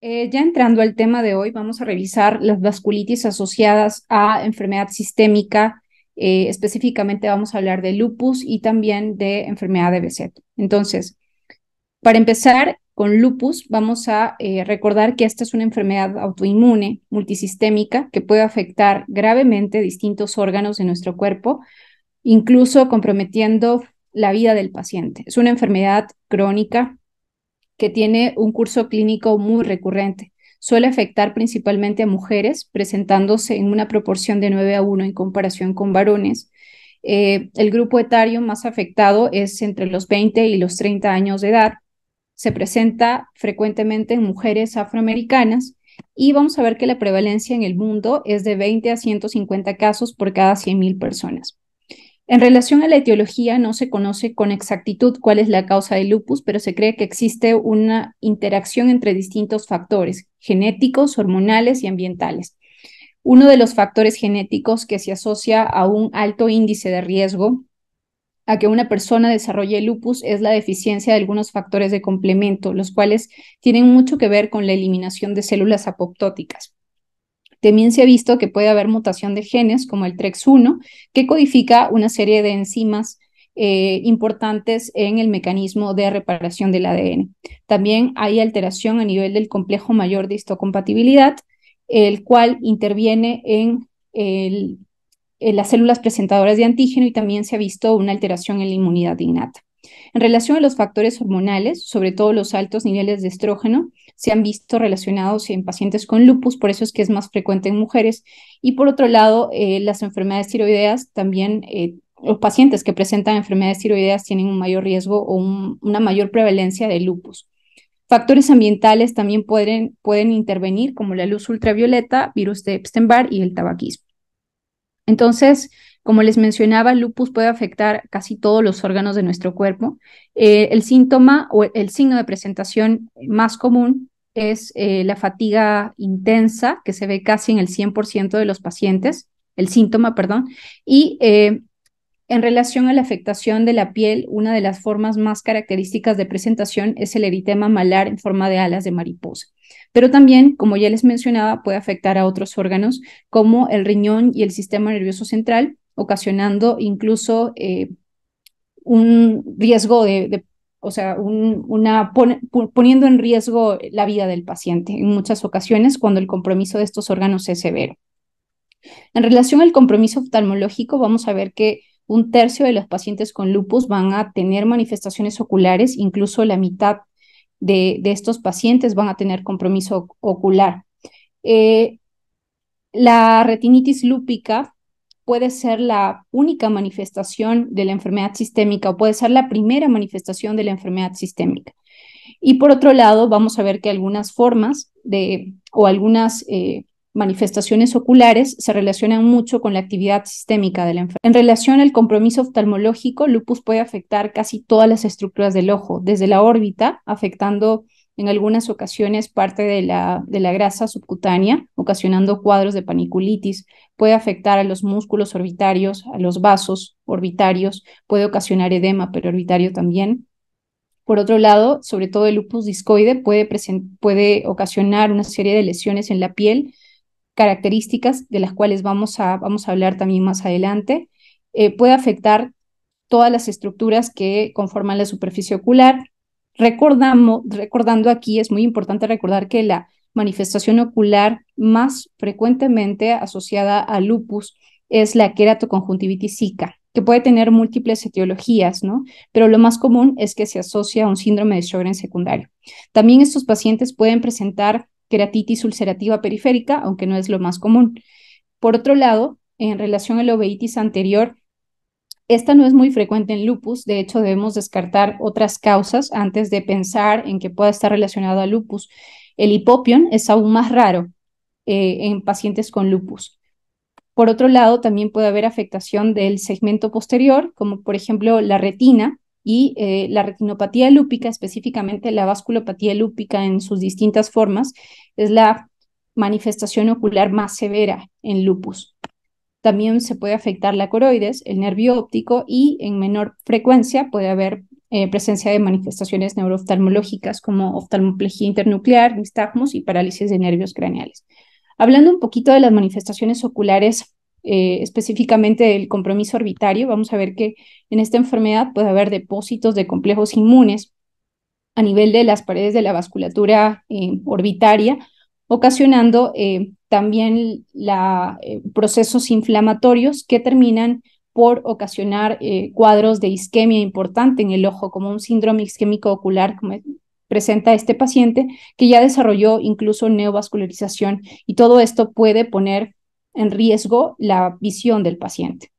Eh, ya entrando al tema de hoy, vamos a revisar las vasculitis asociadas a enfermedad sistémica. Eh, específicamente vamos a hablar de lupus y también de enfermedad de Behçet. Entonces, para empezar con lupus, vamos a eh, recordar que esta es una enfermedad autoinmune multisistémica que puede afectar gravemente distintos órganos de nuestro cuerpo, incluso comprometiendo la vida del paciente. Es una enfermedad crónica que tiene un curso clínico muy recurrente. Suele afectar principalmente a mujeres, presentándose en una proporción de 9 a 1 en comparación con varones. Eh, el grupo etario más afectado es entre los 20 y los 30 años de edad. Se presenta frecuentemente en mujeres afroamericanas y vamos a ver que la prevalencia en el mundo es de 20 a 150 casos por cada 100.000 personas. En relación a la etiología, no se conoce con exactitud cuál es la causa del lupus, pero se cree que existe una interacción entre distintos factores genéticos, hormonales y ambientales. Uno de los factores genéticos que se asocia a un alto índice de riesgo a que una persona desarrolle lupus es la deficiencia de algunos factores de complemento, los cuales tienen mucho que ver con la eliminación de células apoptóticas. También se ha visto que puede haber mutación de genes como el TREX1, que codifica una serie de enzimas eh, importantes en el mecanismo de reparación del ADN. También hay alteración a nivel del complejo mayor de histocompatibilidad, el cual interviene en, en las células presentadoras de antígeno y también se ha visto una alteración en la inmunidad innata. En relación a los factores hormonales, sobre todo los altos niveles de estrógeno, se han visto relacionados en pacientes con lupus, por eso es que es más frecuente en mujeres. Y por otro lado, eh, las enfermedades tiroideas también, los eh, pacientes que presentan enfermedades tiroideas tienen un mayor riesgo o una mayor prevalencia de lupus. Factores ambientales también pueden, pueden intervenir, como la luz ultravioleta, virus de Epstein-Barr y el tabaquismo. Entonces, como les mencionaba, el lupus puede afectar casi todos los órganos de nuestro cuerpo. Eh, el síntoma o el signo de presentación más común es eh, la fatiga intensa, que se ve casi en el 100% de los pacientes, el síntoma, perdón, y eh, en relación a la afectación de la piel, una de las formas más características de presentación es el eritema malar en forma de alas de mariposa. Pero también, como ya les mencionaba, puede afectar a otros órganos como el riñón y el sistema nervioso central, ocasionando incluso eh, un riesgo de, o sea, una poniendo en riesgo la vida del paciente en muchas ocasiones cuando el compromiso de estos órganos es severo. En relación al compromiso oftalmológico, vamos a ver que un tercio de los pacientes con lupus van a tener manifestaciones oculares, incluso la mitad de, estos pacientes van a tener compromiso ocular. Eh, la retinitis lúpica puede ser la única manifestación de la enfermedad sistémica o puede ser la primera manifestación de la enfermedad sistémica. Y por otro lado, vamos a ver que algunas formas de, o algunas eh, manifestaciones oculares se relacionan mucho con la actividad sistémica de la enfermedad. En relación al compromiso oftalmológico, lupus puede afectar casi todas las estructuras del ojo, desde la órbita, afectando en algunas ocasiones parte de la, de la grasa subcutánea, ocasionando cuadros de paniculitis, puede afectar a los músculos orbitarios, a los vasos orbitarios, puede ocasionar edema periorbitario también. Por otro lado, sobre todo el lupus discoide puede, puede ocasionar una serie de lesiones en la piel, características de las cuales vamos a, vamos a hablar también más adelante. Eh, puede afectar todas las estructuras que conforman la superficie ocular, recordando aquí, es muy importante recordar que la manifestación ocular más frecuentemente asociada a lupus es la queratoconjuntivitis zika, que puede tener múltiples etiologías, ¿no? Pero lo más común es que se asocia a un síndrome de Sjögren secundario. También estos pacientes pueden presentar queratitis ulcerativa periférica, aunque no es lo más común. Por otro lado, en relación a la oveitis anterior, esta no es muy frecuente en lupus, de hecho debemos descartar otras causas antes de pensar en que pueda estar relacionado a lupus. El hipopion es aún más raro eh, en pacientes con lupus. Por otro lado, también puede haber afectación del segmento posterior, como por ejemplo la retina y eh, la retinopatía lúpica, específicamente la vasculopatía lúpica en sus distintas formas, es la manifestación ocular más severa en lupus. También se puede afectar la coroides, el nervio óptico y en menor frecuencia puede haber eh, presencia de manifestaciones neurooftalmológicas como oftalmoplejía internuclear, nistagmos y parálisis de nervios craneales. Hablando un poquito de las manifestaciones oculares, eh, específicamente del compromiso orbitario, vamos a ver que en esta enfermedad puede haber depósitos de complejos inmunes a nivel de las paredes de la vasculatura eh, orbitaria, ocasionando también la, eh, procesos inflamatorios que terminan por ocasionar eh, cuadros de isquemia importante en el ojo, como un síndrome isquémico ocular, como presenta este paciente, que ya desarrolló incluso neovascularización y todo esto puede poner en riesgo la visión del paciente.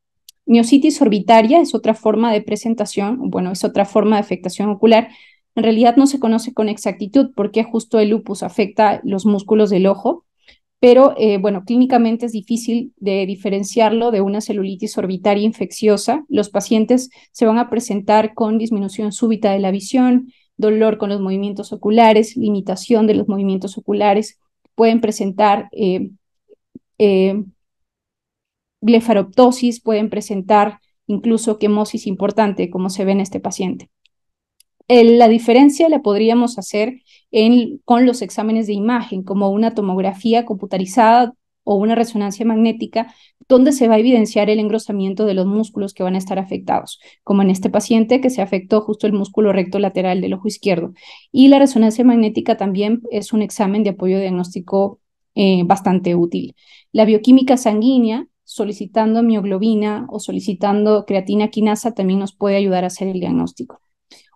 Miositis orbitaria es otra forma de presentación, bueno, es otra forma de afectación ocular. En realidad no se conoce con exactitud por qué justo el lupus afecta los músculos del ojo, pero eh, bueno, clínicamente es difícil de diferenciarlo de una celulitis orbitaria infecciosa. Los pacientes se van a presentar con disminución súbita de la visión, dolor con los movimientos oculares, limitación de los movimientos oculares, pueden presentar eh, eh, blefaroptosis, pueden presentar incluso quemosis importante, como se ve en este paciente la diferencia la podríamos hacer con los exámenes de imagen, como una tomografía computarizada o una resonancia magnética, donde se va a evidenciar el engrosamiento de los músculos que van a estar afectados, como en este paciente que se afectó justo el músculo recto lateral del ojo izquierdo. Y la resonancia magnética también es un examen de apoyo diagnóstico eh, bastante útil. La bioquímica sanguínea, solicitando mioglobina o solicitando creatina quinasa, también nos puede ayudar a hacer el diagnóstico.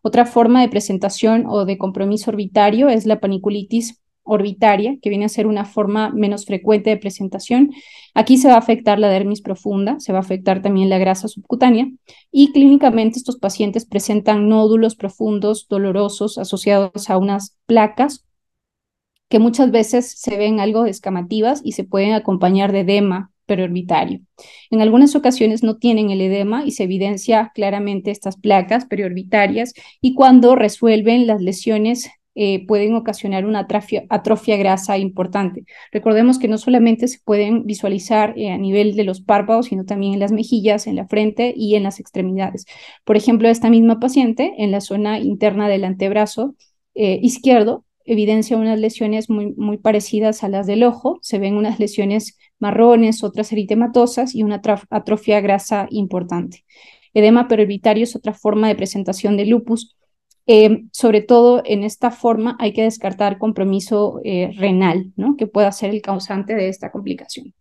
Otra forma de presentación o de compromiso orbitario es la paniculitis orbitaria, que viene a ser una forma menos frecuente de presentación. Aquí se va a afectar la dermis profunda, se va a afectar también la grasa subcutánea y clínicamente estos pacientes presentan nódulos profundos, dolorosos, asociados a unas placas que muchas veces se ven algo escamativas y se pueden acompañar de edema periorbitario. En algunas ocasiones no tienen el edema y se evidencia claramente estas placas periorbitarias y cuando resuelven las lesiones eh, pueden ocasionar una atrofia, grasa importante. Recordemos que no solamente se pueden visualizar eh, a nivel de los párpados, sino también en las mejillas, en la frente y en las extremidades. Por ejemplo, esta misma paciente en la zona interna del antebrazo eh, izquierdo evidencia unas lesiones muy, muy parecidas a las del ojo, se ven unas lesiones marrones, otras eritematosas y una atrofia grasa importante. Edema pervitario es otra forma de presentación de lupus. Eh, sobre todo en esta forma hay que descartar compromiso eh, renal, que pueda ser el causante de esta complicación.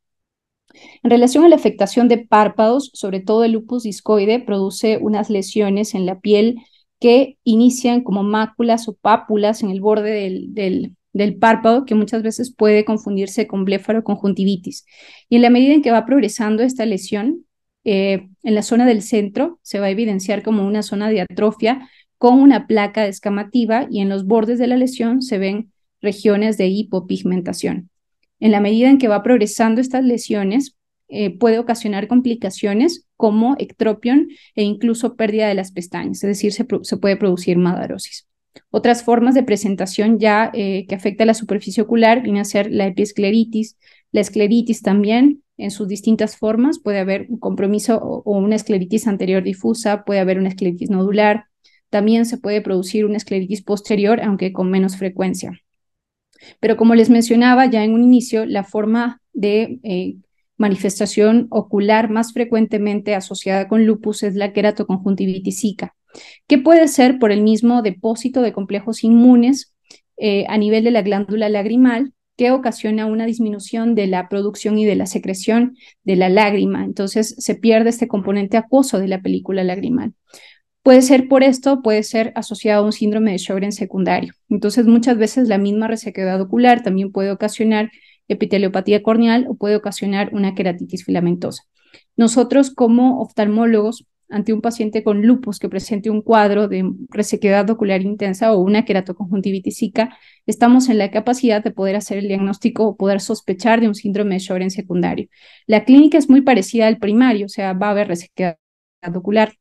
En relación a la afectación de párpados, sobre todo el lupus discoide produce unas lesiones en la piel que inician como máculas o pápulas en el borde del, del, del párpado que muchas veces puede confundirse con blefaroconjuntivitis. Y en la medida en que va progresando esta lesión, eh, en la zona del centro se va a evidenciar como una zona de atrofia con una placa escamativa y en los bordes de la lesión se ven regiones de hipopigmentación. En la medida en que va progresando estas lesiones, eh, puede ocasionar complicaciones como ectropion e incluso pérdida de las pestañas, es decir, se, se puede producir madarosis. Otras formas de presentación ya eh, que afecta a la superficie ocular viene a ser la episcleritis, la escleritis también en sus distintas formas. Puede haber un compromiso o, una escleritis anterior difusa, puede haber una escleritis nodular. También se puede producir una escleritis posterior, aunque con menos frecuencia. Pero como les mencionaba ya en un inicio, la forma de eh, manifestación ocular más frecuentemente asociada con lupus es la queratoconjuntivitis que puede ser por el mismo depósito de complejos inmunes eh, a nivel de la glándula lagrimal que ocasiona una disminución de la producción y de la secreción de la lágrima. Entonces se pierde este componente acuoso de la película lagrimal. Puede ser por esto, puede ser asociado a un síndrome de Sjögren secundario. Entonces, muchas veces la misma resequedad ocular también puede ocasionar epiteliopatía corneal o puede ocasionar una queratitis filamentosa. Nosotros como oftalmólogos, ante un paciente con lupus que presente un cuadro de resequedad ocular intensa o una queratoconjuntivitisica, estamos en la capacidad de poder hacer el diagnóstico o poder sospechar de un síndrome de Sjögren secundario. La clínica es muy parecida al primario, o sea, va a haber resequedad ocular,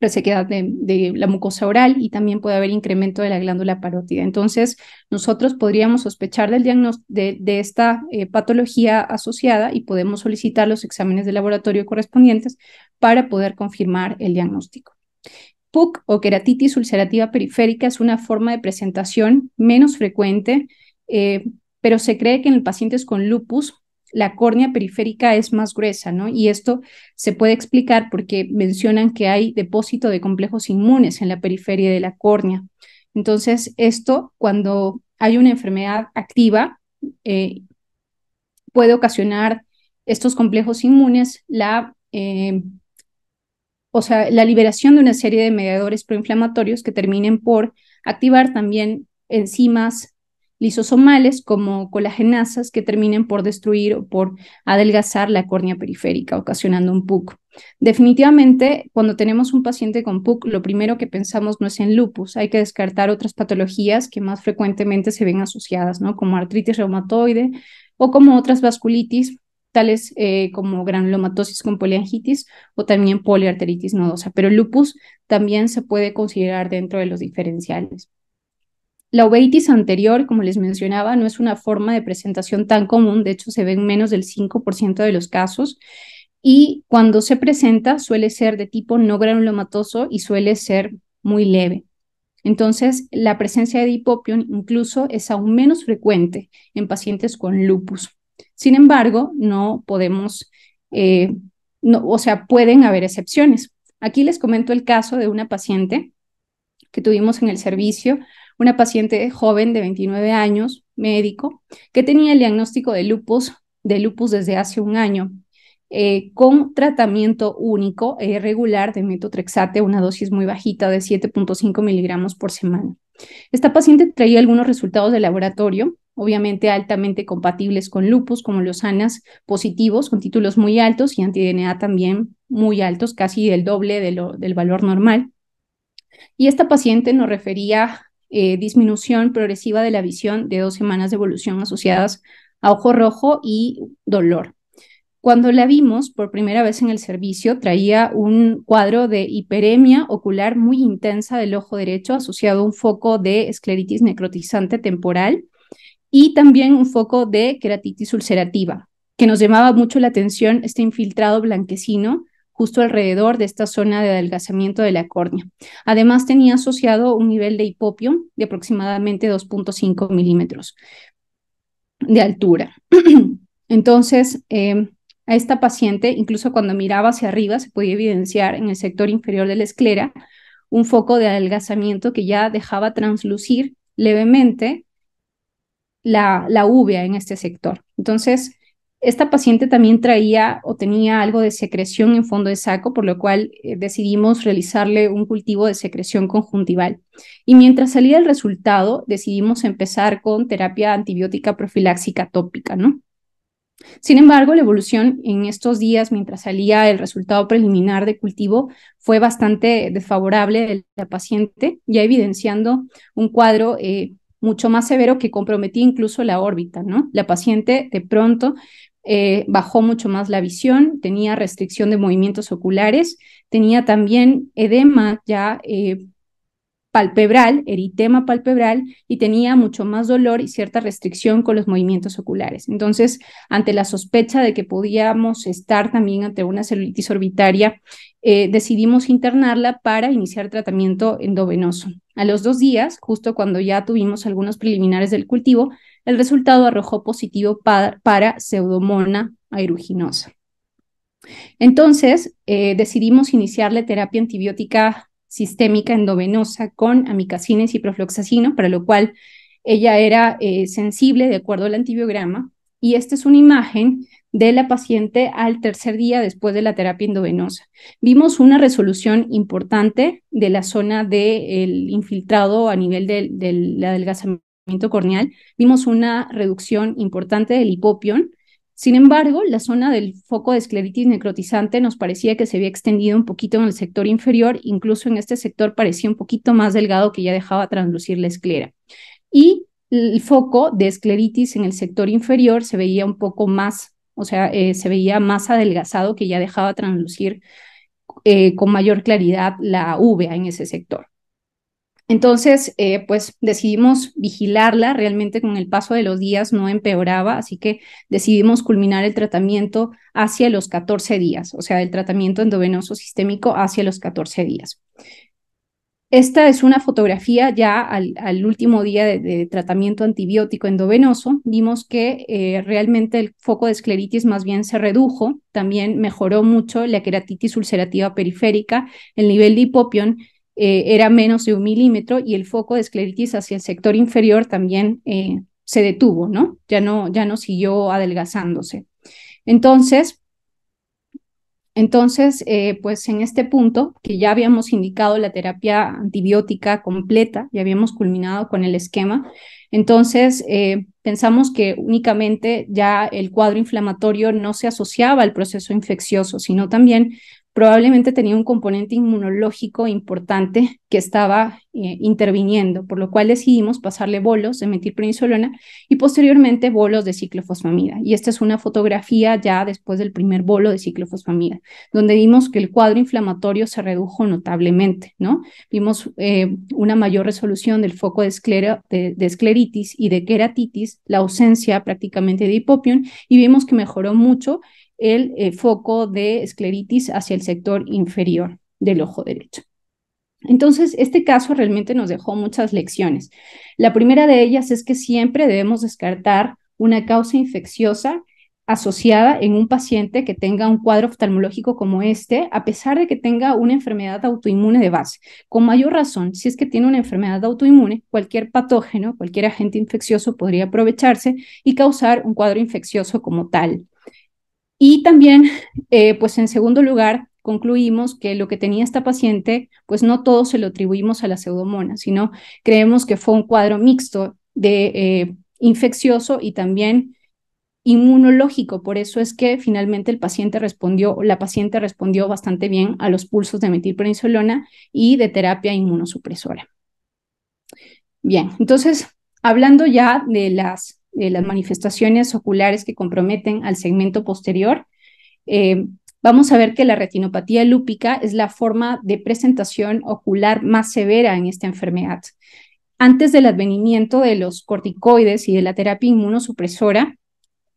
resequedad de, de, la mucosa oral y también puede haber incremento de la glándula parótida. Entonces, nosotros podríamos sospechar del de, de, esta eh, patología asociada y podemos solicitar los exámenes de laboratorio correspondientes para poder confirmar el diagnóstico. PUC o queratitis ulcerativa periférica es una forma de presentación menos frecuente, eh, pero se cree que en pacientes con lupus la córnea periférica es más gruesa, ¿no? Y esto se puede explicar porque mencionan que hay depósito de complejos inmunes en la periferia de la córnea. Entonces, esto cuando hay una enfermedad activa eh, puede ocasionar estos complejos inmunes la, eh, o sea, la liberación de una serie de mediadores proinflamatorios que terminen por activar también enzimas lisosomales como colagenasas que terminen por destruir o por adelgazar la córnea periférica, ocasionando un PUC. Definitivamente, cuando tenemos un paciente con PUC, lo primero que pensamos no es en lupus, hay que descartar otras patologías que más frecuentemente se ven asociadas, ¿no? como artritis reumatoide o como otras vasculitis, tales eh, como granulomatosis con poliangitis o también poliarteritis nodosa, pero lupus también se puede considerar dentro de los diferenciales. La uveitis anterior, como les mencionaba, no es una forma de presentación tan común, de hecho se ve en menos del 5% de los casos y cuando se presenta suele ser de tipo no granulomatoso y suele ser muy leve. Entonces, la presencia de hipopión incluso es aún menos frecuente en pacientes con lupus. Sin embargo, no podemos, eh, o sea, pueden haber excepciones. Aquí les comento el caso de una paciente que tuvimos en el servicio una paciente joven de 29 años, médico, que tenía el diagnóstico de lupus, de lupus desde hace un año, eh, con tratamiento único e regular de metotrexate, una dosis muy bajita de 7.5 miligramos por semana. Esta paciente traía algunos resultados de laboratorio, obviamente altamente compatibles con lupus, como los ANAS positivos, con títulos muy altos y anti también muy altos, casi del doble del valor normal. Y esta paciente nos refería eh, disminución progresiva de la visión de dos semanas de evolución asociadas a ojo rojo y dolor. Cuando la vimos por primera vez en el servicio, traía un cuadro de hiperemia ocular muy intensa del ojo derecho asociado a un foco de escleritis necrotizante temporal y también un foco de queratitis ulcerativa, que nos llamaba mucho la atención este infiltrado blanquecino justo alrededor de esta zona de adelgazamiento de la córnea. Además, tenía asociado un nivel de hipopio de aproximadamente 2.5 milímetros de altura. Entonces, em, a esta paciente, incluso cuando miraba hacia arriba, se podía evidenciar en el sector inferior de la esclera un foco de adelgazamiento que ya dejaba translucir levemente la, la uvea en este sector. Entonces, esta paciente también traía o tenía algo de secreción en fondo de saco, por lo cual eh, decidimos realizarle un cultivo de secreción conjuntival. Y mientras salía el resultado, decidimos empezar con terapia antibiótica profiláxica tópica, ¿no? Sin embargo, la evolución en estos días, mientras salía el resultado preliminar de cultivo, fue bastante desfavorable de la paciente, ya evidenciando un cuadro eh, mucho más severo que comprometía incluso la órbita, ¿no? La paciente de pronto eh, bajó mucho más la visión, tenía restricción de movimientos oculares, tenía también edema ya eh, palpebral, eritema palpebral, y tenía mucho más dolor y cierta restricción con los movimientos oculares. Entonces, ante la sospecha de que podíamos estar también ante una celulitis orbitaria eh, decidimos internarla para iniciar tratamiento endovenoso. A los dos días, justo cuando ya tuvimos algunos preliminares del cultivo, el resultado arrojó positivo para pseudomona aeruginosa. Entonces, eh, decidimos iniciarle terapia antibiótica sistémica endovenosa con amicacina y ciprofloxacino, para lo cual ella era eh, sensible de acuerdo al antibiograma y esta es una imagen de la paciente al tercer día después de la terapia endovenosa. Vimos una resolución importante de la zona del infiltrado a nivel del, adelgazamiento corneal, vimos una reducción importante del hipopión, sin embargo, la zona del foco de escleritis necrotizante nos parecía que se había extendido un poquito en el sector inferior, incluso en este sector parecía un poquito más delgado que ya dejaba translucir la esclera. Y el foco de escleritis en el sector inferior se veía un poco más, o sea, eh, se veía más adelgazado que ya dejaba translucir eh, con mayor claridad la uvea en ese sector. Entonces, eh, pues decidimos vigilarla, realmente con el paso de los días no empeoraba, así que decidimos culminar el tratamiento hacia los 14 días, o sea, el tratamiento endovenoso sistémico hacia los 14 días. Esta es una fotografía ya al, último día de, tratamiento antibiótico endovenoso. Vimos que eh, realmente el foco de escleritis más bien se redujo. También mejoró mucho la queratitis ulcerativa periférica. El nivel de hipopión eh, era menos de un milímetro y el foco de escleritis hacia el sector inferior también eh, se detuvo, ¿no? Ya, ¿no? ya no siguió adelgazándose. Entonces, entonces, eh, pues en este punto, que ya habíamos indicado la terapia antibiótica completa, ya habíamos culminado con el esquema, entonces eh, pensamos que únicamente ya el cuadro inflamatorio no se asociaba al proceso infeccioso, sino también probablemente tenía un componente inmunológico importante que estaba eh, interviniendo, por lo cual decidimos pasarle bolos de metilprednisolona y posteriormente bolos de ciclofosfamida. Y esta es una fotografía ya después del primer bolo de ciclofosfamida, donde vimos que el cuadro inflamatorio se redujo notablemente, ¿no? Vimos eh, una mayor resolución del foco de, de escleritis y de queratitis, la ausencia prácticamente de hipopión, y vimos que mejoró mucho el eh, foco de escleritis hacia el sector inferior del ojo derecho. Entonces, este caso realmente nos dejó muchas lecciones. La primera de ellas es que siempre debemos descartar una causa infecciosa asociada en un paciente que tenga un cuadro oftalmológico como este, a pesar de que tenga una enfermedad autoinmune de base. Con mayor razón, si es que tiene una enfermedad autoinmune, cualquier patógeno, cualquier agente infeccioso podría aprovecharse y causar un cuadro infeccioso como tal. Y también, eh, pues en segundo lugar, concluimos que lo que tenía esta paciente, pues no todo se lo atribuimos a la pseudomonas, sino creemos que fue un cuadro mixto de eh, infeccioso y también inmunológico. Por eso es que finalmente el paciente respondió, la paciente respondió bastante bien a los pulsos de metilprednisolona y de terapia inmunosupresora. Bien, entonces, hablando ya de las eh, las manifestaciones oculares que comprometen al segmento posterior, eh, vamos a ver que la retinopatía lúpica es la forma de presentación ocular más severa en esta enfermedad. Antes del advenimiento de los corticoides y de la terapia inmunosupresora,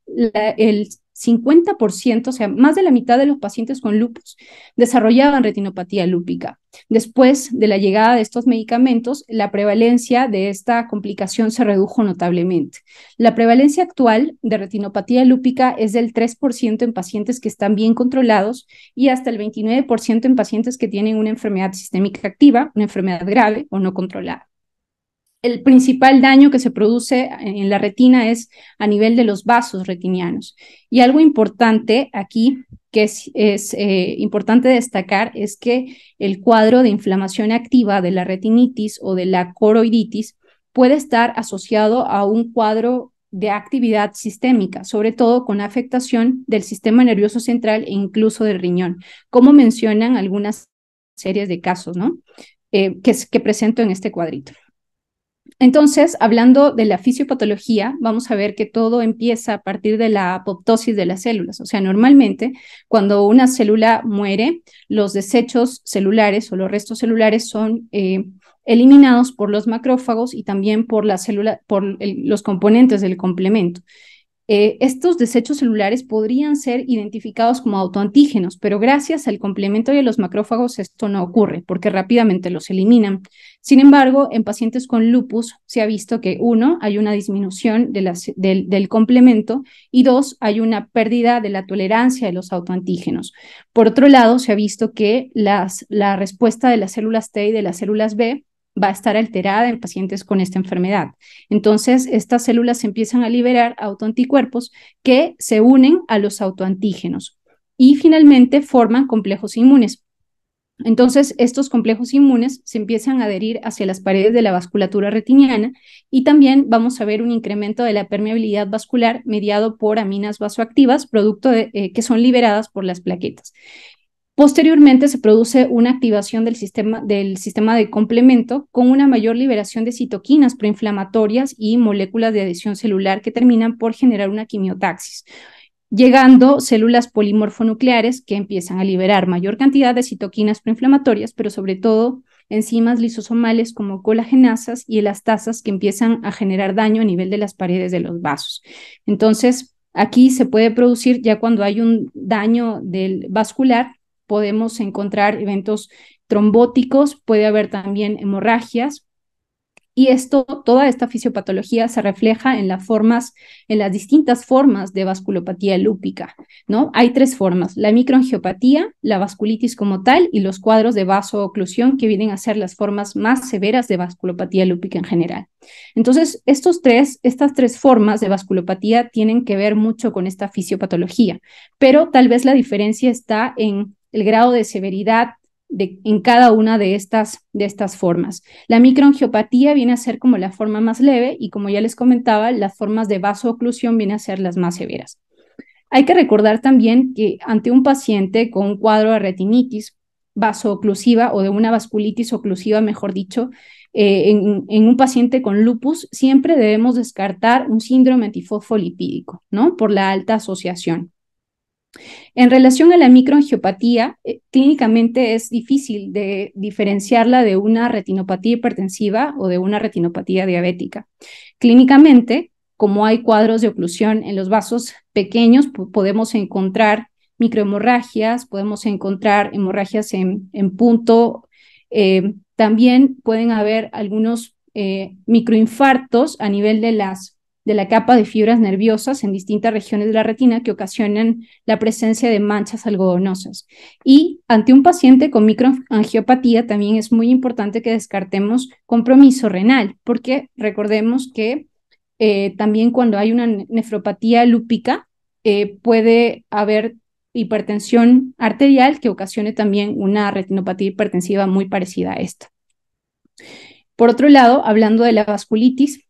el, 50%, o sea, más de la mitad de los pacientes con lupus desarrollaban retinopatía lúpica. Después de la llegada de estos medicamentos, la prevalencia de esta complicación se redujo notablemente. La prevalencia actual de retinopatía lúpica es del 3% en pacientes que están bien controlados y hasta el 29% en pacientes que tienen una enfermedad sistémica activa, una enfermedad grave o no controlada el principal daño que se produce en la retina es a nivel de los vasos retinianos. Y algo importante aquí que es, eh, importante destacar es que el cuadro de inflamación activa de la retinitis o de la coroiditis puede estar asociado a un cuadro de actividad sistémica, sobre todo con afectación del sistema nervioso central e incluso del riñón, como mencionan algunas series de casos, ¿no? Eh, que presento en este cuadrito. Entonces, hablando de la fisiopatología, vamos a ver que todo empieza a partir de la apoptosis de las células. O sea, normalmente cuando una célula muere, los desechos celulares o los restos celulares son eh, eliminados por los macrófagos y también por, célula, por los componentes del complemento. Eh, estos desechos celulares podrían ser identificados como autoantígenos, pero gracias al complemento y a los macrófagos esto no ocurre porque rápidamente los eliminan. Sin embargo, en pacientes con lupus se ha visto que, uno, hay una disminución del, del complemento y dos, hay una pérdida de la tolerancia de los autoantígenos. Por otro lado, se ha visto que las, la respuesta de las células T y de las células B va a estar alterada en pacientes con esta enfermedad. Entonces, estas células empiezan a liberar autoanticuerpos que se unen a los autoantígenos y finalmente forman complejos inmunes. Entonces, estos complejos inmunes se empiezan a adherir hacia las paredes de la vasculatura retiniana y también vamos a ver un incremento de la permeabilidad vascular mediado por aminas vasoactivas, producto de, eh, que son liberadas por las plaquetas. Posteriormente se produce una activación del sistema, del sistema de complemento con una mayor liberación de citoquinas proinflamatorias y moléculas de adhesión celular que terminan por generar una quimiotaxis, llegando células polimorfonucleares que empiezan a liberar mayor cantidad de citoquinas proinflamatorias, pero sobre todo enzimas lisosomales como colagenasas y elastasas que empiezan a generar daño a nivel de las paredes de los vasos. Entonces, aquí se puede producir ya cuando hay un daño del vascular podemos encontrar eventos trombóticos, puede haber también hemorragias, y esto, toda esta fisiopatología se refleja en las formas, en las distintas formas de vasculopatía lúpica, ¿no? Hay tres formas, la microangiopatía, la vasculitis como tal y los cuadros de vasooclusión que vienen a ser las formas más severas de vasculopatía lúpica en general. Entonces, estos tres, estas tres formas de vasculopatía tienen que ver mucho con esta fisiopatología, pero tal vez la diferencia está en el grado de severidad en cada una de estas, de estas formas. La microangiopatía viene a ser como la forma más leve y como ya les comentaba, las formas de vasooclusión vienen a ser las más severas. Hay que recordar también que ante un paciente con un cuadro de retinitis vasooclusiva o de una vasculitis oclusiva, mejor dicho, eh, en, en, un paciente con lupus, siempre debemos descartar un síndrome antifosfolipídico, ¿no? Por la alta asociación. En relación a la microangiopatía, eh, clínicamente es difícil de diferenciarla de una retinopatía hipertensiva o de una retinopatía diabética. Clínicamente, como hay cuadros de oclusión en los vasos pequeños, podemos encontrar microhemorragias, podemos encontrar hemorragias en, punto. Eh, también pueden haber algunos eh, microinfartos a nivel de las de la capa de fibras nerviosas en distintas regiones de la retina que ocasionan la presencia de manchas algodonosas. Y ante un paciente con microangiopatía también es muy importante que descartemos compromiso renal, porque recordemos que eh, también cuando hay una nefropatía lúpica eh, puede haber hipertensión arterial que ocasione también una retinopatía hipertensiva muy parecida a esta. Por otro lado, hablando de la vasculitis,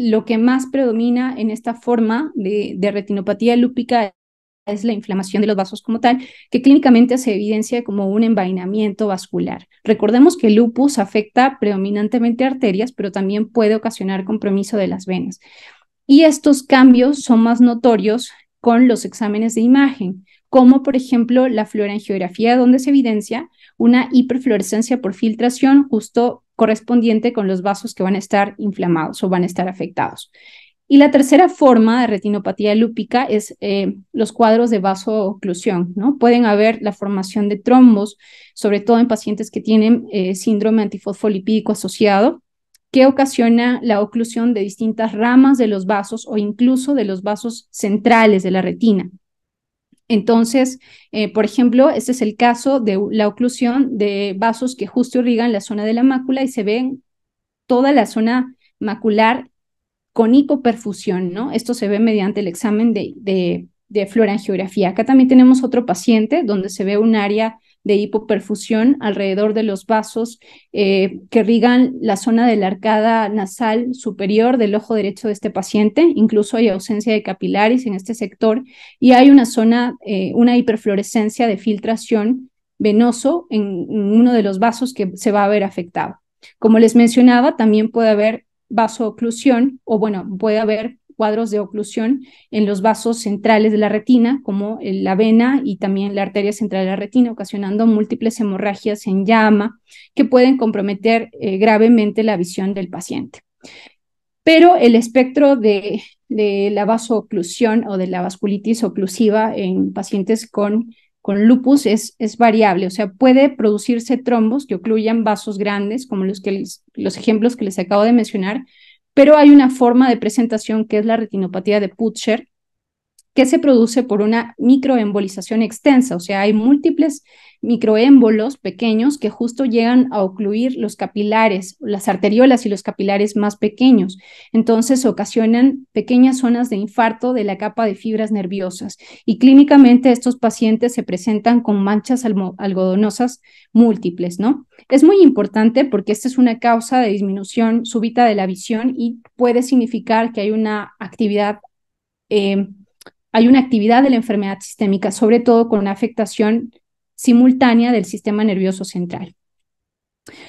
lo que más predomina en esta forma de, retinopatía lúpica es la inflamación de los vasos como tal, que clínicamente se evidencia como un envainamiento vascular. Recordemos que el lupus afecta predominantemente arterias, pero también puede ocasionar compromiso de las venas. Y estos cambios son más notorios con los exámenes de imagen, como por ejemplo la fluorangiografía, donde se evidencia una hiperfluorescencia por filtración justo correspondiente con los vasos que van a estar inflamados o van a estar afectados. Y la tercera forma de retinopatía lúpica es eh, los cuadros de vasooclusión, ¿no? Pueden haber la formación de trombos, sobre todo en pacientes que tienen eh, síndrome antifosfolipídico asociado, que ocasiona la oclusión de distintas ramas de los vasos o incluso de los vasos centrales de la retina. Entonces, eh, por ejemplo, este es el caso de la oclusión de vasos que justo irrigan la zona de la mácula y se ve toda la zona macular con hipoperfusión, ¿no? Esto se ve mediante el examen de, de, de, florangiografía. Acá también tenemos otro paciente donde se ve un área de hipoperfusión alrededor de los vasos eh, que rigan la zona de la arcada nasal superior del ojo derecho de este paciente. Incluso hay ausencia de capilares en este sector y hay una zona, eh, una hiperfluorescencia de filtración venoso en, en uno de los vasos que se va a ver afectado. Como les mencionaba, también puede haber vasooclusión o bueno, puede haber cuadros de oclusión en los vasos centrales de la retina, como eh, la vena y también la arteria central de la retina, ocasionando múltiples hemorragias en llama que pueden comprometer eh, gravemente la visión del paciente. Pero el espectro de, la vasooclusión o de la vasculitis oclusiva en pacientes con lupus es, variable, o sea, puede producirse trombos que ocluyan vasos grandes, como los, que los ejemplos que les acabo de mencionar, pero hay una forma de presentación que es la retinopatía de Putscher, que se produce por una microembolización extensa, o sea, hay múltiples microémbolos pequeños que justo llegan a ocluir los capilares, las arteriolas y los capilares más pequeños. Entonces ocasionan pequeñas zonas de infarto de la capa de fibras nerviosas y clínicamente estos pacientes se presentan con manchas algodonosas múltiples, ¿no? Es muy importante porque esta es una causa de disminución súbita de la visión y puede significar que hay una actividad em, hay una actividad de la enfermedad sistémica, sobre todo con una afectación simultánea del sistema nervioso central.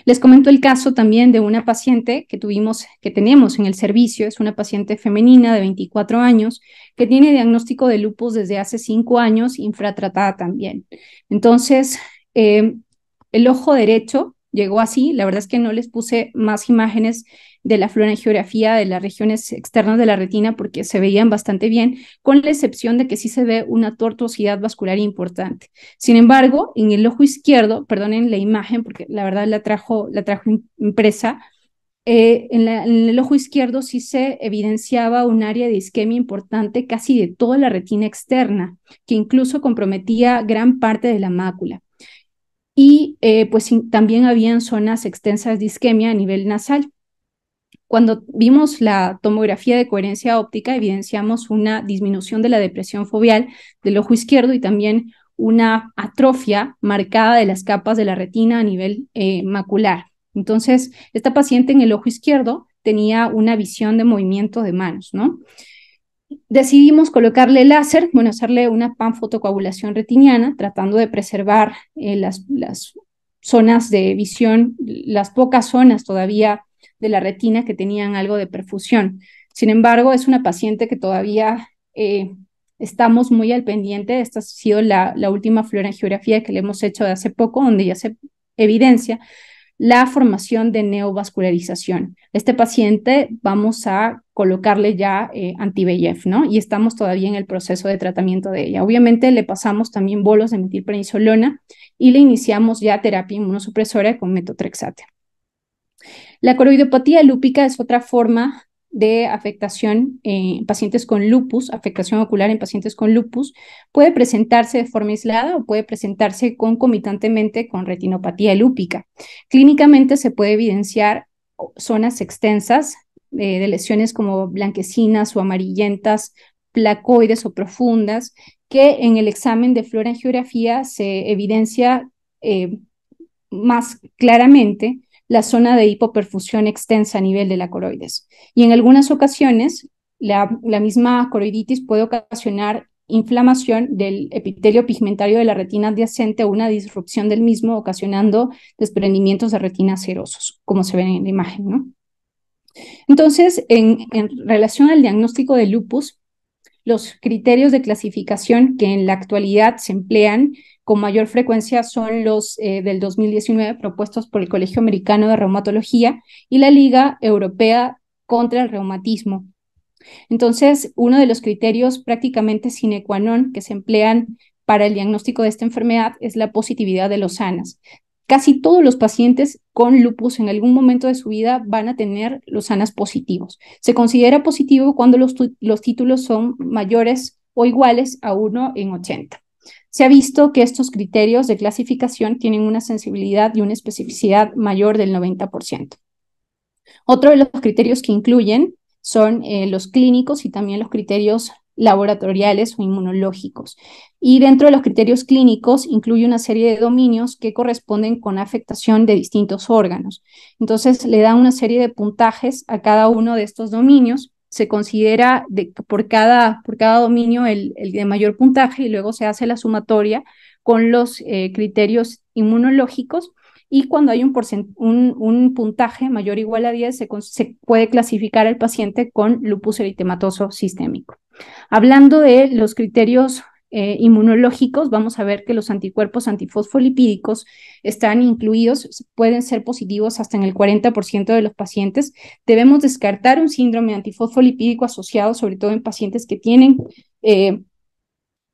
Les comento el caso también de una paciente que tuvimos, que tenemos en el servicio, es una paciente femenina de 24 años que tiene diagnóstico de lupus desde hace 5 años, infratratada también. Entonces, eh, el ojo derecho llegó así. La verdad es que no les puse más imágenes de la flora geografía de las regiones externas de la retina porque se veían bastante bien, con la excepción de que sí se ve una tortuosidad vascular importante. Sin embargo, en el ojo izquierdo, perdonen la imagen porque la verdad la trajo, la trajo impresa, eh, en, el ojo izquierdo sí se evidenciaba un área de isquemia importante casi de toda la retina externa, que incluso comprometía gran parte de la mácula y eh, pues también habían zonas extensas de isquemia a nivel nasal. Cuando vimos la tomografía de coherencia óptica, evidenciamos una disminución de la depresión fobial del ojo izquierdo y también una atrofia marcada de las capas de la retina a nivel eh, macular. Entonces, esta paciente en el ojo izquierdo tenía una visión de movimiento de manos, ¿no? decidimos colocarle láser, bueno, hacerle una panfotocoagulación retiniana, tratando de preservar eh, las, las zonas de visión, las pocas zonas todavía de la retina que tenían algo de perfusión. Sin embargo, es una paciente que todavía eh, estamos muy al pendiente. Esta ha sido la, la última flora en geografía que le hemos hecho de hace poco, donde ya se evidencia la formación de neovascularización. Este paciente vamos a colocarle ya eh, anti ¿no? Y estamos todavía en el proceso de tratamiento de ella. Obviamente le pasamos también bolos de metilprednisolona y le iniciamos ya terapia inmunosupresora con metotrexate. La coroidopatía lúpica es otra forma de afectación en pacientes con lupus, afectación ocular en pacientes con lupus, puede presentarse de forma aislada o puede presentarse concomitantemente con retinopatía lúpica. Clínicamente se puede evidenciar zonas extensas eh, de lesiones como blanquecinas o amarillentas, placoides o profundas, que en el examen de flora en geografía se evidencia eh, más claramente la zona de hipoperfusión extensa a nivel de la coroides. Y en algunas ocasiones, la, misma coroiditis puede ocasionar inflamación del epitelio pigmentario de la retina adyacente o una disrupción del mismo, ocasionando desprendimientos de retina serosos, como se ven en la imagen. ¿no? Entonces, en, en relación al diagnóstico de lupus, los criterios de clasificación que en la actualidad se emplean con mayor frecuencia son los eh, del 2019 propuestos por el Colegio Americano de Reumatología y la Liga Europea contra el Reumatismo. Entonces, uno de los criterios prácticamente sine qua non que se emplean para el diagnóstico de esta enfermedad es la positividad de los sanas. Casi todos los pacientes con lupus en algún momento de su vida van a tener los ANAs positivos. Se considera positivo cuando los, títulos son mayores o iguales a 1 en 80. Se ha visto que estos criterios de clasificación tienen una sensibilidad y una especificidad mayor del 90%. Otro de los criterios que incluyen son eh, los clínicos y también los criterios laboratoriales o inmunológicos. Y dentro de los criterios clínicos incluye una serie de dominios que corresponden con afectación de distintos órganos. Entonces le da una serie de puntajes a cada uno de estos dominios. Se considera de, por, cada, por cada dominio el, de mayor puntaje y luego se hace la sumatoria con los eh, criterios inmunológicos y cuando hay un, puntaje mayor o igual a 10, se, puede clasificar al paciente con lupus eritematoso sistémico. Hablando de los criterios eh, inmunológicos, vamos a ver que los anticuerpos antifosfolipídicos están incluidos, pueden ser positivos hasta en el 40% de los pacientes. Debemos descartar un síndrome antifosfolipídico asociado, sobre todo en pacientes que tienen eh,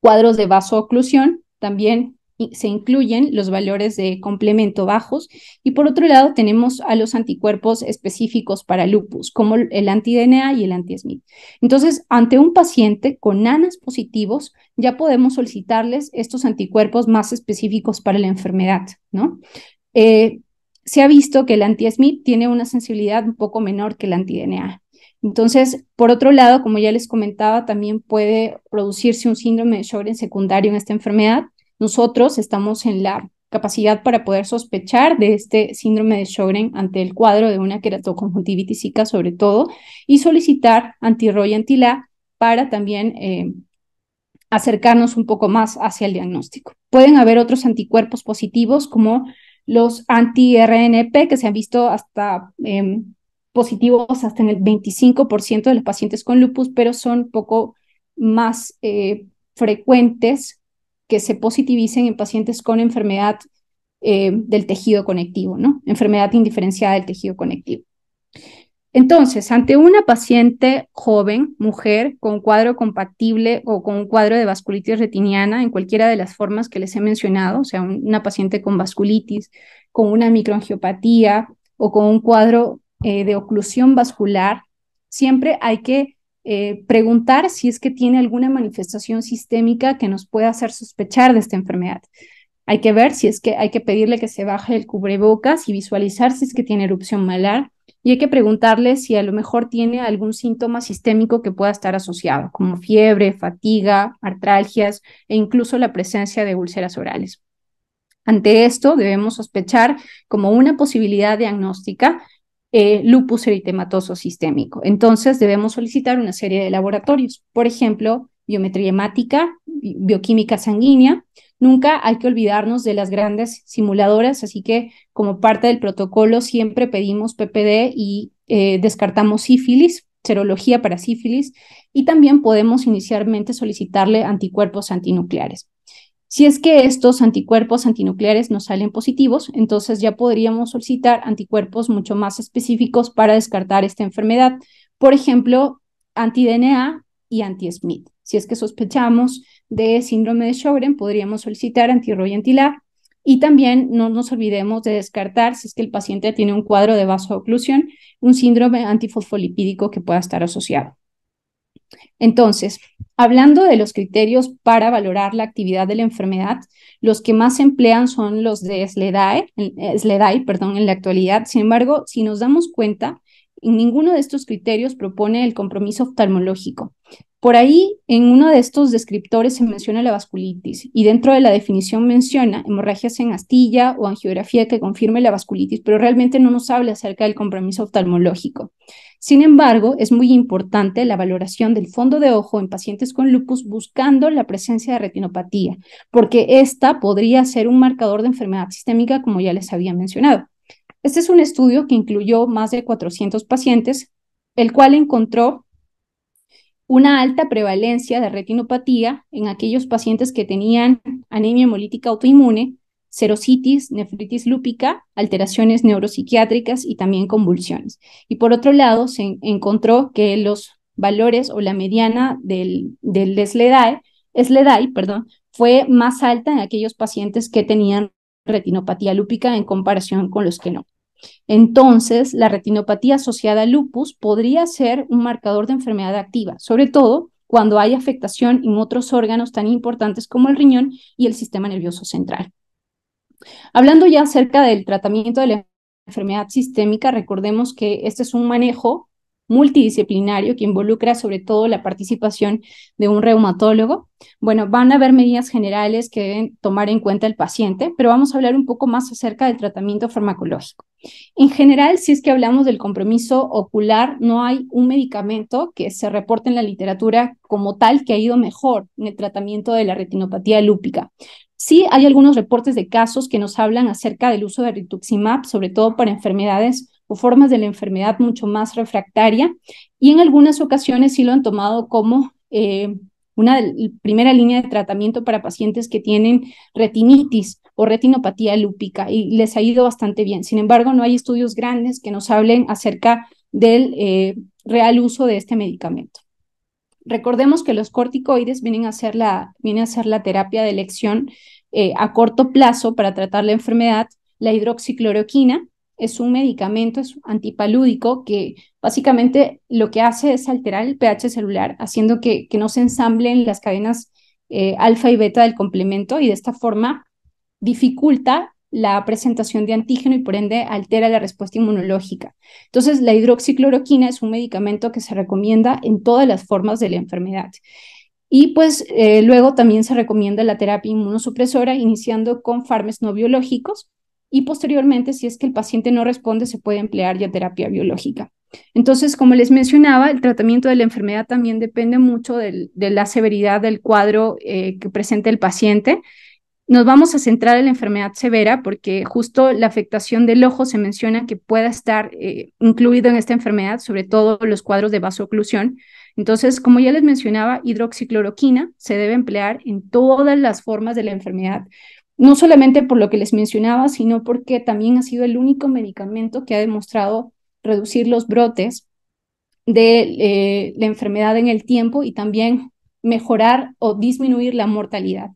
cuadros de vasooclusión También se incluyen los valores de complemento bajos y por otro lado tenemos a los anticuerpos específicos para lupus, como el anti-DNA y el anti Smith Entonces, ante un paciente con ANAS positivos, ya podemos solicitarles estos anticuerpos más específicos para la enfermedad, ¿no? Eh, se ha visto que el anti Smith tiene una sensibilidad un poco menor que el anti-DNA. Entonces, por otro lado, como ya les comentaba, también puede producirse un síndrome de Sjögren secundario en esta enfermedad, nosotros estamos en la capacidad para poder sospechar de este síndrome de Sjögren ante el cuadro de una queratoconjuntivitisica, sobre todo y solicitar anti-roy antila para también eh, acercarnos un poco más hacia el diagnóstico. Pueden haber otros anticuerpos positivos como los anti-RNP que se han visto hasta em, positivos hasta en el 25% de los pacientes con lupus, pero son poco más eh, frecuentes que se positivicen en pacientes con enfermedad eh, del tejido conectivo, ¿no? Enfermedad indiferenciada del tejido conectivo. Entonces, ante una paciente joven, mujer, con cuadro compatible o con un cuadro de vasculitis retiniana en cualquiera de las formas que les he mencionado, o sea, una paciente con vasculitis, con una microangiopatía o con un cuadro eh, de oclusión vascular, siempre hay que eh, preguntar si es que tiene alguna manifestación sistémica que nos pueda hacer sospechar de esta enfermedad. Hay que ver si es que hay que pedirle que se baje el cubrebocas y visualizar si es que tiene erupción malar. Y hay que preguntarle si a lo mejor tiene algún síntoma sistémico que pueda estar asociado, como fiebre, fatiga, artralgias e incluso la presencia de úlceras orales. Ante esto, debemos sospechar como una posibilidad diagnóstica eh, lupus eritematoso sistémico. Entonces debemos solicitar una serie de laboratorios, por ejemplo, biometría hemática, bioquímica sanguínea. Nunca hay que olvidarnos de las grandes simuladoras, así que como parte del protocolo siempre pedimos PPD y eh, descartamos sífilis, serología para sífilis, y también podemos inicialmente solicitarle anticuerpos antinucleares. Si es que estos anticuerpos antinucleares nos salen positivos, entonces ya podríamos solicitar anticuerpos mucho más específicos para descartar esta enfermedad. Por ejemplo, anti-DNA y anti-Smith. Si es que sospechamos de síndrome de Sjögren, podríamos solicitar anti Y también no nos olvidemos de descartar si es que el paciente tiene un cuadro de vasooclusión, un síndrome antifosfolipídico que pueda estar asociado. Entonces, hablando de los criterios para valorar la actividad de la enfermedad, los que más se emplean son los de eh, SLEDAI, perdón, en la actualidad. Sin embargo, si nos damos cuenta, ninguno de estos criterios propone el compromiso oftalmológico. Por ahí, en uno de estos descriptores se menciona la vasculitis y dentro de la definición menciona hemorragias en astilla o angiografía que confirme la vasculitis, pero realmente no nos habla acerca del compromiso oftalmológico. Sin embargo, es muy importante la valoración del fondo de ojo en pacientes con lupus buscando la presencia de retinopatía, porque esta podría ser un marcador de enfermedad sistémica, como ya les había mencionado. Este es un estudio que incluyó más de 400 pacientes, el cual encontró una alta prevalencia de retinopatía en aquellos pacientes que tenían anemia hemolítica autoinmune, serositis, nefritis lúpica, alteraciones neuropsiquiátricas y también convulsiones. Y por otro lado, se encontró que los valores o la mediana del, del SLEDAI, perdón, fue más alta en aquellos pacientes que tenían retinopatía lúpica en comparación con los que no. Entonces, la retinopatía asociada al lupus podría ser un marcador de enfermedad activa, sobre todo cuando hay afectación en otros órganos tan importantes como el riñón y el sistema nervioso central. Hablando ya acerca del tratamiento de la enfermedad sistémica, recordemos que este es un manejo multidisciplinario que involucra sobre todo la participación de un reumatólogo. Bueno, van a haber medidas generales que deben tomar en cuenta el paciente, pero vamos a hablar un poco más acerca del tratamiento farmacológico. En general, si es que hablamos del compromiso ocular, no hay un medicamento que se reporte en la literatura como tal que ha ido mejor en el tratamiento de la retinopatía lúpica. Sí hay algunos reportes de casos que nos hablan acerca del uso de rituximab, sobre todo para enfermedades o formas de la enfermedad mucho más refractaria, y en algunas ocasiones sí lo han tomado como eh, una primera línea de tratamiento para pacientes que tienen retinitis o retinopatía lúpica y les ha ido bastante bien. Sin embargo, no hay estudios grandes que nos hablen acerca del eh, real uso de este medicamento recordemos que los corticoides vienen a ser la, a ser la terapia de elección eh, a corto plazo para tratar la enfermedad. La hidroxicloroquina es un medicamento es antipalúdico que básicamente lo que hace es alterar el pH celular, haciendo que, que no se ensamblen las cadenas eh, alfa y beta del complemento y de esta forma dificulta la presentación de antígeno y por ende altera la respuesta inmunológica. Entonces, la hidroxicloroquina es un medicamento que se recomienda en todas las formas de la enfermedad. Y pues eh, luego también se recomienda la terapia inmunosupresora iniciando con farmes no biológicos y posteriormente, si es que el paciente no responde, se puede emplear ya terapia biológica. Entonces, como les mencionaba, el tratamiento de la enfermedad también depende mucho de la severidad del cuadro eh, que presente el paciente nos vamos a centrar en la enfermedad severa porque justo la afectación del ojo se menciona que pueda estar eh, incluido en esta enfermedad, sobre todo los cuadros de vasoclusión. Entonces, como ya les mencionaba, hidroxicloroquina se debe emplear en todas las formas de la enfermedad, no solamente por lo que les mencionaba, sino porque también ha sido el único medicamento que ha demostrado reducir los brotes de eh, la enfermedad en el tiempo y también mejorar o disminuir la mortalidad.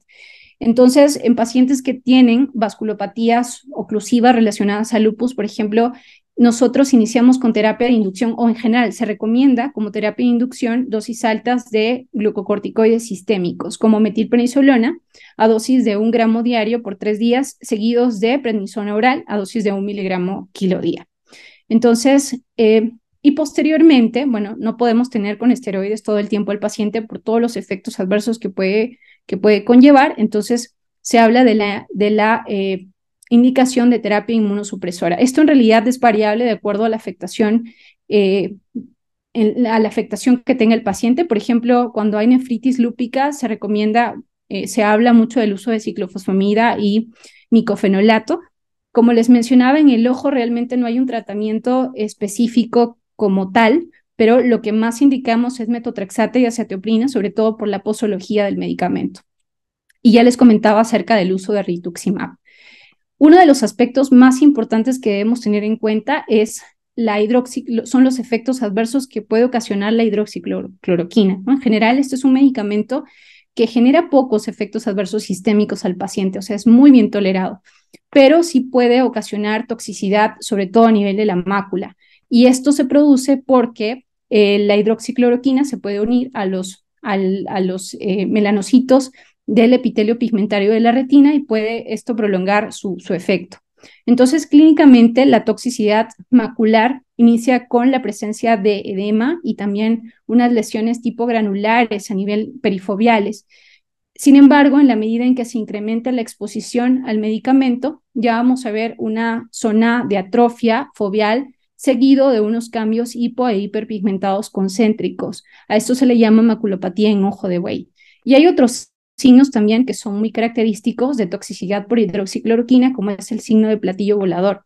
Entonces, en pacientes que tienen vasculopatías oclusivas relacionadas al lupus, por ejemplo, nosotros iniciamos con terapia de inducción o en general se recomienda como terapia de inducción dosis altas de glucocorticoides sistémicos como metilprednisolona a dosis de un gramo diario por tres días seguidos de prednisona oral a dosis de un miligramo kilo día. Entonces, eh, y posteriormente, bueno, no podemos tener con esteroides todo el tiempo al paciente por todos los efectos adversos que puede que puede conllevar. Entonces, se habla de la, eh, indicación de terapia inmunosupresora. Esto en realidad es variable de acuerdo a la afectación. Eh, a la afectación que tenga el paciente. Por ejemplo, cuando hay nefritis lúpica, se recomienda, eh, se habla mucho del uso de ciclofosfamida y micofenolato. Como les mencionaba, en el ojo realmente no hay un tratamiento específico como tal, pero lo que más indicamos es metotrexate y acetoprina, sobre todo por la posología del medicamento. Y ya les comentaba acerca del uso de rituximab. Uno de los aspectos más importantes que debemos tener en cuenta es la son los efectos adversos que puede ocasionar la hidroxicloroquina. En general, este es un medicamento que genera pocos efectos adversos sistémicos al paciente, o sea, es muy bien tolerado, pero sí puede ocasionar toxicidad, sobre todo a nivel de la mácula. Y esto se produce porque eh, la hidroxicloroquina se puede unir a los, eh, melanocitos del epitelio pigmentario de la retina y puede esto prolongar su, efecto. Entonces, clínicamente, la toxicidad macular inicia con la presencia de edema y también unas lesiones tipo granulares a nivel perifobiales. Sin embargo, en la medida en que se incrementa la exposición al medicamento, ya vamos a ver una zona de atrofia fobial, seguido de unos cambios hipo e hiperpigmentados concéntricos. A esto se le llama maculopatía en ojo de buey. Y hay otros signos también que son muy característicos de toxicidad por hidroxicloroquina, como es el signo de platillo volador,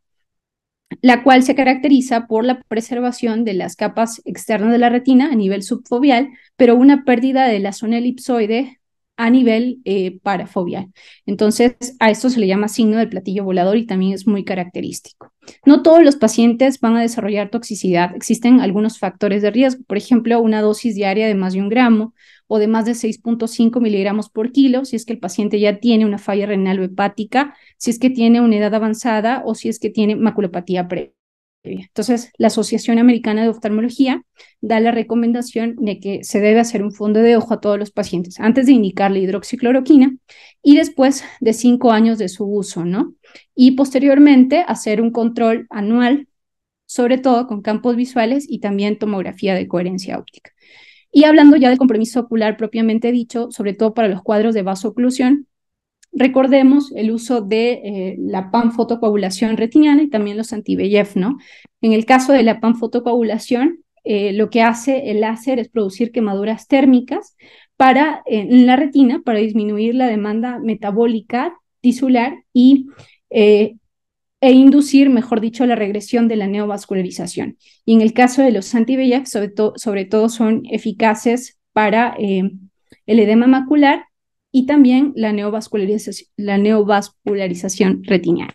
la cual se caracteriza por la preservación de las capas externas de la retina a nivel subfobial, pero una pérdida de la zona elipsoide a nivel eh, parafobial. Entonces, a esto se le llama signo del platillo volador y también es muy característico. No todos los pacientes van a desarrollar toxicidad. Existen algunos factores de riesgo, por ejemplo, una dosis diaria de más de un gramo o de más de 6.5 miligramos por kilo, si es que el paciente ya tiene una falla renal o hepática, si es que tiene una edad avanzada o si es que tiene maculopatía previa. Entonces, la Asociación Americana de Oftalmología da la recomendación de que se debe hacer un fondo de ojo a todos los pacientes antes de indicar la hidroxicloroquina y después de cinco años de su uso, ¿no? Y posteriormente hacer un control anual, sobre todo con campos visuales y también tomografía de coherencia óptica. Y hablando ya del compromiso ocular propiamente dicho, sobre todo para los cuadros de vasoclusión, Recordemos el uso de eh, la panfotocoagulación retiniana y también los anti ¿no? En el caso de la panfotocoagulación, eh, lo que hace el láser es producir quemaduras térmicas para, eh, en la retina para disminuir la demanda metabólica tisular y e inducir, mejor dicho, la regresión de la neovascularización. Y en el caso de los anti sobre, sobre todo son eficaces para el edema macular y también la neovascularización, la retiniana.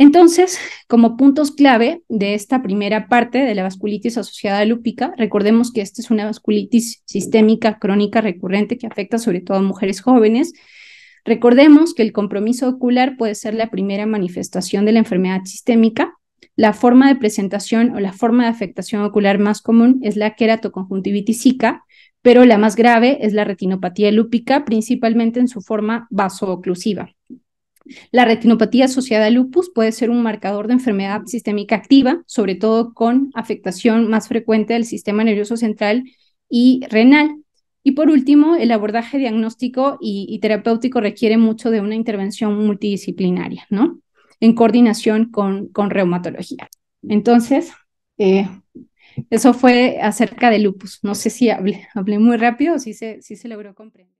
Entonces, como puntos clave de esta primera parte de la vasculitis asociada a lúpica, recordemos que esta es una vasculitis sistémica crónica recurrente que afecta sobre todo a mujeres jóvenes. Recordemos que el compromiso ocular puede ser la primera manifestación de la enfermedad sistémica. La forma de presentación o la forma de afectación ocular más común es la queratoconjuntivitis pero la más grave es la retinopatía lúpica, principalmente en su forma vasooclusiva. La retinopatía asociada al lupus puede ser un marcador de enfermedad sistémica activa, sobre todo con afectación más frecuente del sistema nervioso central y renal. Y por último, el abordaje diagnóstico y, terapéutico requiere mucho de una intervención multidisciplinaria, ¿no? En coordinación con, con reumatología. Entonces, eh, eso fue acerca de lupus. No sé si hablé, hablé muy rápido o si se, si se logró comprender.